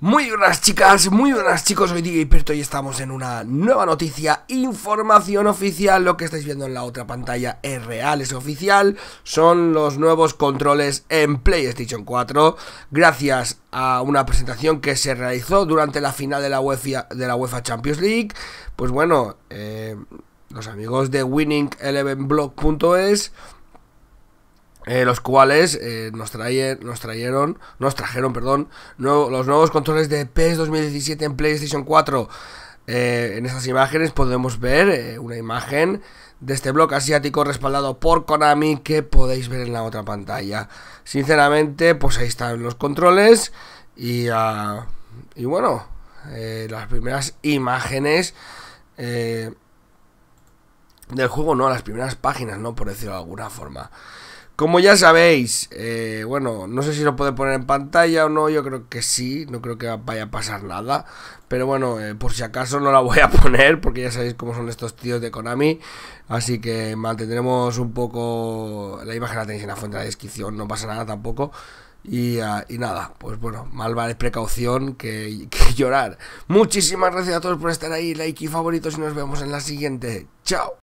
Muy buenas chicas, muy buenas chicos, hoy DJ Perto y estamos en una nueva noticia, información oficial, lo que estáis viendo en la otra pantalla es real, es oficial, son los nuevos controles en PlayStation 4, gracias a una presentación que se realizó durante la final de la UEFA, de la UEFA Champions League, pues bueno, eh, los amigos de Winning Blog.es. Eh, los cuales eh, nos, nos trajeron, nos trajeron, perdón, los nuevos controles de PS e 2017 en PlayStation 4. Eh, en estas imágenes podemos ver una imagen de este bloque asiático respaldado por Konami que podéis ver en la otra pantalla. Sinceramente, pues ahí están los controles y, ah, y bueno, las primeras imágenes del juego, no, las primeras páginas, no, por decirlo de alguna forma. Como ya sabéis, eh, bueno, no sé si lo puede poner en pantalla o no, yo creo que sí, no creo que vaya a pasar nada, pero bueno, eh, por si acaso no la voy a poner, porque ya sabéis cómo son estos tíos de Konami, así que mantendremos un poco, la imagen la tenéis en la fuente de la descripción, no pasa nada tampoco, y, ah, nada, pues bueno, mal vale precaución que, llorar. Muchísimas gracias a todos por estar ahí, like y favoritos, y nos vemos en la siguiente. ¡Chao!